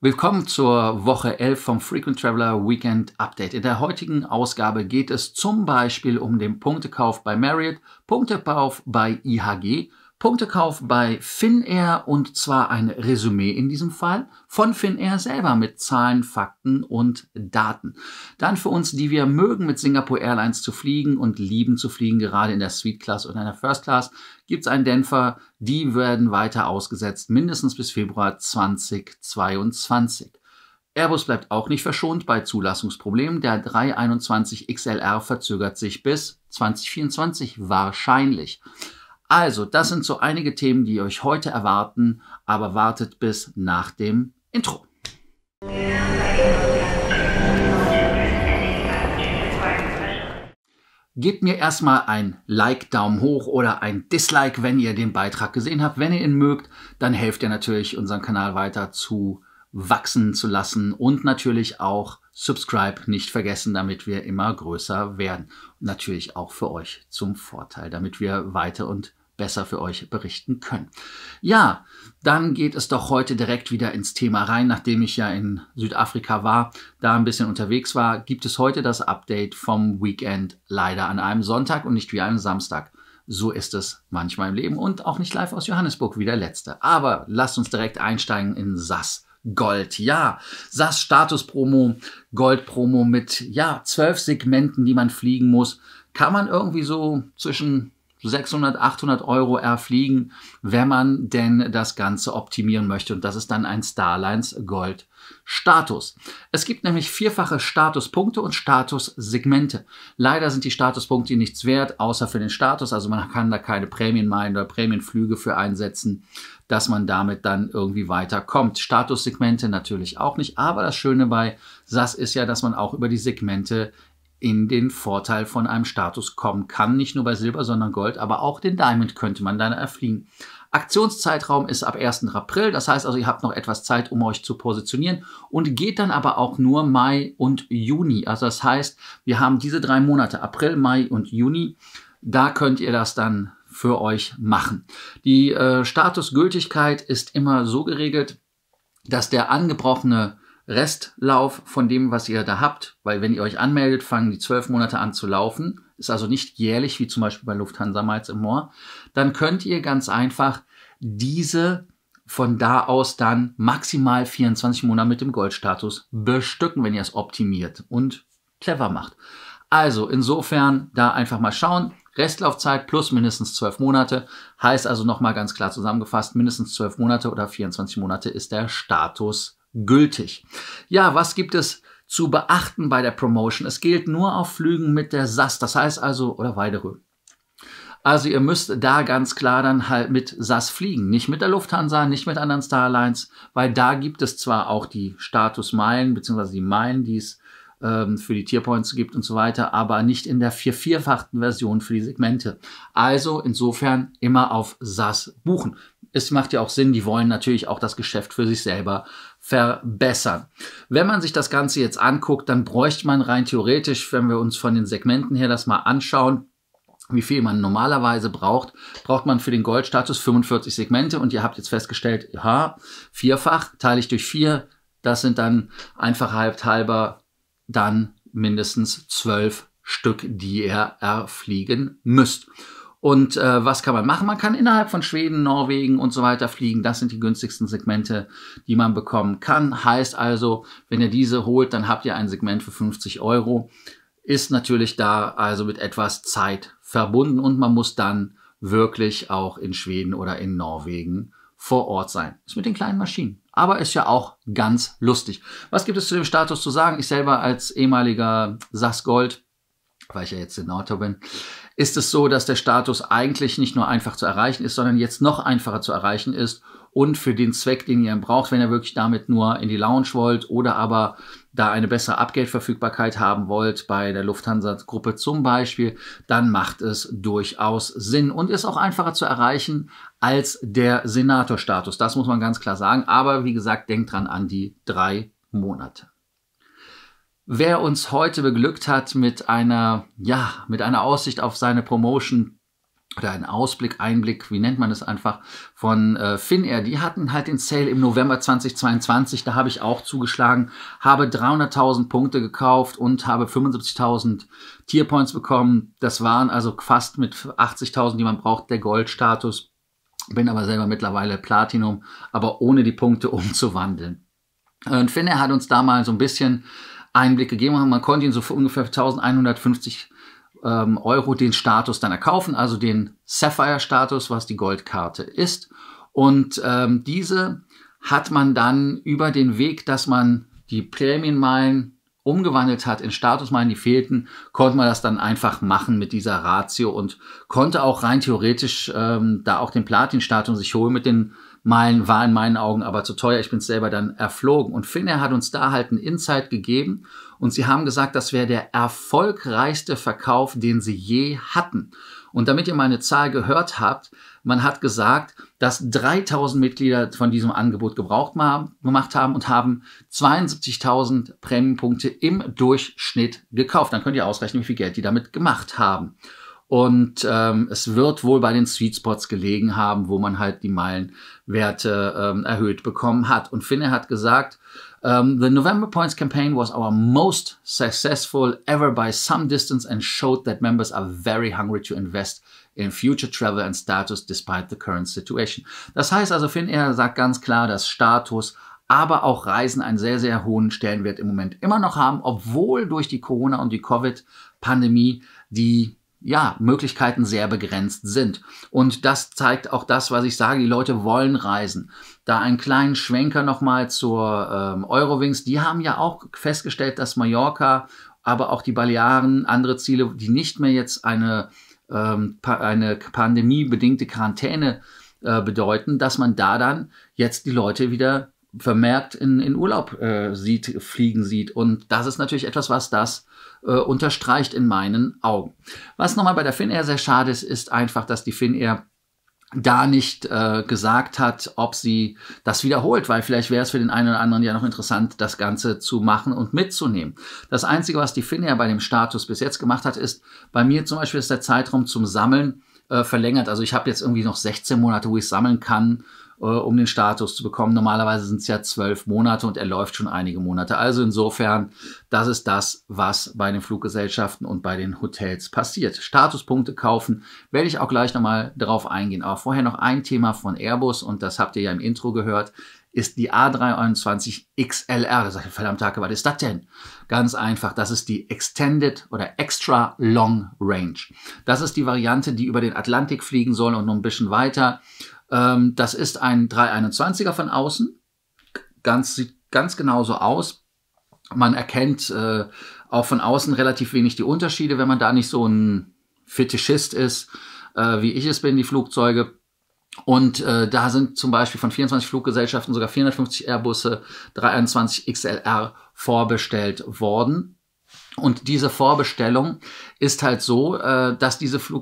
Willkommen zur Woche 11 vom Frequent Traveler Weekend Update. In der heutigen Ausgabe geht es zum Beispiel um den Punktekauf bei Marriott, Punktekauf bei IHG Punktekauf bei Finnair und zwar ein Resümee in diesem Fall von Finnair selber mit Zahlen, Fakten und Daten. Dann für uns, die wir mögen, mit Singapore Airlines zu fliegen und lieben zu fliegen, gerade in der Suite Class oder in der First Class, gibt es einen Dämpfer, die werden weiter ausgesetzt, mindestens bis Februar 2022. Airbus bleibt auch nicht verschont bei Zulassungsproblemen. Der 321 XLR verzögert sich bis 2024 wahrscheinlich. Also, das sind so einige Themen, die euch heute erwarten, aber wartet bis nach dem Intro. Gebt mir erstmal ein Like, Daumen hoch oder ein Dislike, wenn ihr den Beitrag gesehen habt. Wenn ihr ihn mögt, dann helft ihr natürlich, unseren Kanal weiter zu wachsen zu lassen und natürlich auch Subscribe nicht vergessen, damit wir immer größer werden. Und natürlich auch für euch zum Vorteil, damit wir weiter und besser für euch berichten können. Ja, dann geht es doch heute direkt wieder ins Thema rein. Nachdem ich ja in Südafrika war, da ein bisschen unterwegs war, gibt es heute das Update vom Weekend leider an einem Sonntag und nicht wie einem Samstag. So ist es manchmal im Leben und auch nicht live aus Johannesburg wie der letzte. Aber lasst uns direkt einsteigen in SAS Gold. Ja, SAS Status Promo, Gold Promo mit, ja, zwölf Segmenten, die man fliegen muss, kann man irgendwie so zwischen 600, 800 Euro erfliegen, wenn man denn das Ganze optimieren möchte. Und das ist dann ein Starlines Gold Status. Es gibt nämlich vierfache Statuspunkte und Statussegmente. Leider sind die Statuspunkte nichts wert, außer für den Status. Also man kann da keine Prämien Prämienmeilen oder Prämienflüge für einsetzen, dass man damit dann irgendwie weiterkommt. Statussegmente natürlich auch nicht. Aber das Schöne bei SAS ist ja, dass man auch über die Segmente in den Vorteil von einem Status kommen kann. Nicht nur bei Silber, sondern Gold, aber auch den Diamond könnte man dann erfliegen. Aktionszeitraum ist ab 1. April, das heißt also, ihr habt noch etwas Zeit, um euch zu positionieren und geht dann aber auch nur Mai und Juni. Also das heißt, wir haben diese drei Monate, April, Mai und Juni, da könnt ihr das dann für euch machen. Die äh, Statusgültigkeit ist immer so geregelt, dass der angebrochene Restlauf von dem, was ihr da habt, weil wenn ihr euch anmeldet, fangen die zwölf Monate an zu laufen, ist also nicht jährlich, wie zum Beispiel bei Lufthansa Miles im Moor, dann könnt ihr ganz einfach diese von da aus dann maximal 24 Monate mit dem Goldstatus bestücken, wenn ihr es optimiert und clever macht. Also insofern da einfach mal schauen. Restlaufzeit plus mindestens zwölf Monate. Heißt also nochmal ganz klar zusammengefasst, mindestens zwölf Monate oder 24 Monate ist der Status gültig. Ja, was gibt es zu beachten bei der Promotion? Es gilt nur auf Flügen mit der SAS, das heißt also, oder Weiderö. Also ihr müsst da ganz klar dann halt mit SAS fliegen, nicht mit der Lufthansa, nicht mit anderen Starlines, weil da gibt es zwar auch die Statusmeilen beziehungsweise die Meilen, die es ähm, für die Tierpoints gibt und so weiter, aber nicht in der vierfachten Version für die Segmente. Also insofern immer auf SAS buchen es macht ja auch Sinn, die wollen natürlich auch das Geschäft für sich selber verbessern. Wenn man sich das Ganze jetzt anguckt, dann bräuchte man rein theoretisch, wenn wir uns von den Segmenten her das mal anschauen, wie viel man normalerweise braucht, braucht man für den Goldstatus 45 Segmente und ihr habt jetzt festgestellt, ja, vierfach teile ich durch vier, das sind dann einfach halb halber dann mindestens zwölf Stück, die ihr erfliegen müsst. Und äh, was kann man machen? Man kann innerhalb von Schweden, Norwegen und so weiter fliegen. Das sind die günstigsten Segmente, die man bekommen kann. Heißt also, wenn ihr diese holt, dann habt ihr ein Segment für 50 Euro. Ist natürlich da also mit etwas Zeit verbunden und man muss dann wirklich auch in Schweden oder in Norwegen vor Ort sein. Ist mit den kleinen Maschinen. Aber ist ja auch ganz lustig. Was gibt es zu dem Status zu sagen? Ich selber als ehemaliger SAS Gold weil ich ja jetzt Senator bin, ist es so, dass der Status eigentlich nicht nur einfach zu erreichen ist, sondern jetzt noch einfacher zu erreichen ist und für den Zweck, den ihr braucht, wenn ihr wirklich damit nur in die Lounge wollt oder aber da eine bessere Abgeldverfügbarkeit haben wollt bei der Lufthansa-Gruppe zum Beispiel, dann macht es durchaus Sinn und ist auch einfacher zu erreichen als der Senator-Status. Das muss man ganz klar sagen. Aber wie gesagt, denkt dran an die drei Monate. Wer uns heute beglückt hat mit einer, ja, mit einer Aussicht auf seine Promotion oder einen Ausblick, Einblick, wie nennt man das einfach, von äh, Finnair. Die hatten halt den Sale im November 2022, da habe ich auch zugeschlagen, habe 300.000 Punkte gekauft und habe 75.000 Tierpoints bekommen. Das waren also fast mit 80.000, die man braucht, der Goldstatus. Bin aber selber mittlerweile Platinum, aber ohne die Punkte umzuwandeln. Und Finnair hat uns da mal so ein bisschen Einblick gegeben haben. Man konnte ihn so für ungefähr 1150 ähm, Euro den Status dann erkaufen, also den Sapphire-Status, was die Goldkarte ist. Und ähm, diese hat man dann über den Weg, dass man die Prämienmeilen umgewandelt hat in Statusmeilen, die fehlten, konnte man das dann einfach machen mit dieser Ratio und konnte auch rein theoretisch ähm, da auch den Platin-Status sich holen mit den Meilen war in meinen Augen aber zu teuer. Ich bin selber dann erflogen. Und Finnair hat uns da halt einen Insight gegeben und sie haben gesagt, das wäre der erfolgreichste Verkauf, den sie je hatten. Und damit ihr meine Zahl gehört habt, man hat gesagt, dass 3000 Mitglieder von diesem Angebot gebraucht gemacht haben und haben 72.000 Prämienpunkte im Durchschnitt gekauft. Dann könnt ihr ausrechnen, wie viel Geld die damit gemacht haben. Und ähm, es wird wohl bei den Sweet Spots gelegen haben, wo man halt die Meilenwerte ähm, erhöht bekommen hat. Und Finne hat gesagt, um, ähm, the November Points campaign was our most successful ever by some distance and showed that members are very hungry to invest in future travel and status despite the current situation. Das heißt also, Finnair sagt ganz klar, dass Status aber auch Reisen einen sehr, sehr hohen Stellenwert im Moment immer noch haben, obwohl durch die Corona- und die Covid-Pandemie die ja, Möglichkeiten sehr begrenzt sind. Und das zeigt auch das, was ich sage, die Leute wollen reisen. Da einen kleinen Schwenker nochmal zur ähm, Eurowings, die haben ja auch festgestellt, dass Mallorca, aber auch die Balearen, andere Ziele, die nicht mehr jetzt eine, ähm, eine pandemiebedingte Quarantäne äh, bedeuten, dass man da dann jetzt die Leute wieder vermerkt in, in Urlaub äh, sieht, fliegen sieht. Und das ist natürlich etwas, was das äh, unterstreicht in meinen Augen. Was nochmal bei der Finnair sehr schade ist, ist einfach, dass die Finnair da nicht äh, gesagt hat, ob sie das wiederholt, weil vielleicht wäre es für den einen oder anderen ja noch interessant, das Ganze zu machen und mitzunehmen. Das Einzige, was die Finnair bei dem Status bis jetzt gemacht hat, ist, bei mir zum Beispiel ist der Zeitraum zum Sammeln äh, verlängert. Also ich habe jetzt irgendwie noch 16 Monate, wo ich sammeln kann äh, um den Status zu bekommen. Normalerweise sind es ja zwölf Monate und er läuft schon einige Monate. Also insofern, das ist das, was bei den Fluggesellschaften und bei den Hotels passiert. Statuspunkte kaufen, werde ich auch gleich nochmal drauf eingehen. Aber vorher noch ein Thema von Airbus und das habt ihr ja im Intro gehört ist die A321 XLR. Sag ich, verdammt, Hacke, was ist das denn? Ganz einfach, das ist die Extended oder Extra Long Range. Das ist die Variante, die über den Atlantik fliegen soll und noch ein bisschen weiter. Ähm, das ist ein 321er von außen. Ganz, sieht ganz genauso aus. Man erkennt äh, auch von außen relativ wenig die Unterschiede, wenn man da nicht so ein Fetischist ist, äh, wie ich es bin, die Flugzeuge und äh, da sind zum Beispiel von 24 Fluggesellschaften sogar 450 Airbusse 321 XLR vorbestellt worden. Und diese Vorbestellung ist halt so, äh, dass diese Flug